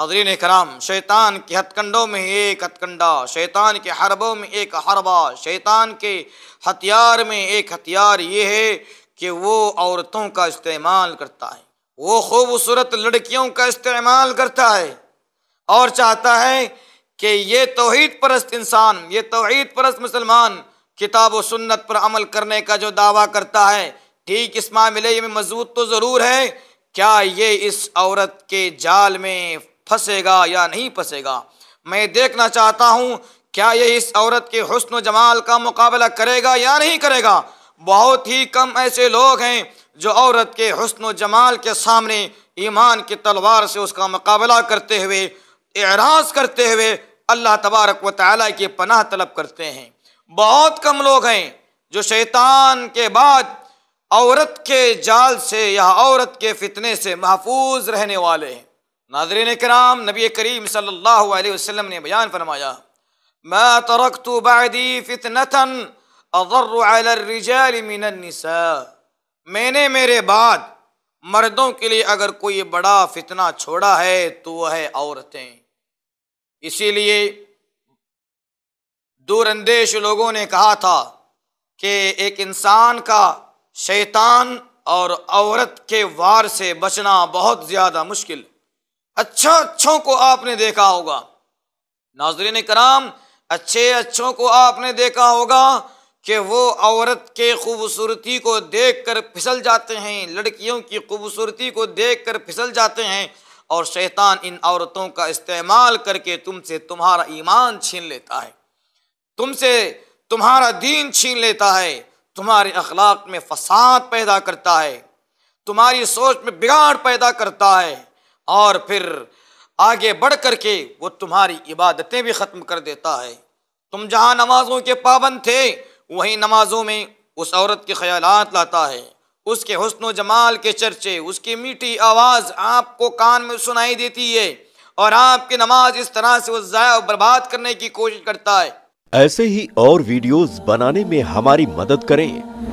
हजरीन कराम शैतान के हथकंडों में एक हथकंडा शैतान के हरबों में एक हरबा शैतान के हथियार में एक हथियार ये है कि वो औरतों का इस्तेमाल करता है वो खूबसूरत लड़कियों का इस्तेमाल करता है और चाहता है कि ये तोहद परस्त इंसान ये तोहद परस्त मुसलमान किताब व सुन्नत पर अमल करने का जो दावा करता है ठीक इस मामले में मजबूत तो ज़रूर है क्या ये इस औरत के जाल में फंसेगा या नहीं फंसेगा मैं देखना चाहता हूँ क्या ये इस औरत के हसन जमाल का मुकाबला करेगा या नहीं करेगा बहुत ही कम ऐसे लोग हैं जो औरत के हसन जमाल के सामने ईमान की तलवार से उसका मुकाबला करते हुए एराज करते हुए अल्लाह तबारक व ताली की पनाह तलब करते हैं बहुत कम लोग हैं जो शैतान के बाद औरत के जाल से या औरत के फितने से महफूज रहने वाले हैं नाजरीन कराम नबी करीम सल्लल्लाहु अलैहि वसल्लम ने बयान फरमाया मैं तरक तो मैंने मेरे बाद मर्दों के लिए अगर कोई बड़ा फितना छोड़ा है तो वह है औरतें इसीलिए दूरंदेश लोगों ने कहा था कि एक इंसान का शैतान और औरत के वार से बचना बहुत ज़्यादा मुश्किल अच्छा अच्छों को आपने देखा होगा नाजरीन कराम अच्छे अच्छों को आपने देखा होगा कि वो औरत के खूबसूरती को देख कर फिसल जाते हैं लड़कियों की खूबसूरती को देख कर फिसल जाते हैं और शैतान इन औरतों का इस्तेमाल करके तुमसे तुम्हारा ईमान छीन लेता है तुमसे तुम्हारा दीन छीन लेता है तुम्हारे अखलाक में फसाद पैदा करता है तुम्हारी सोच में बिगाड़ पैदा करता है और फिर आगे बढ़ कर के वो तुम्हारी इबादतें भी ख़त्म कर देता है तुम जहाँ नमाज़ों के पाबंद थे वहीं नमाज़ों में उस औरत के ख्याल लाता है उसके हसन जमाल के चर्चे उसकी मीठी आवाज़ आपको कान में सुनाई देती है और आपकी नमाज इस तरह से वो ज़ाया बर्बाद करने की कोशिश करता है ऐसे ही और वीडियोस बनाने में हमारी मदद करें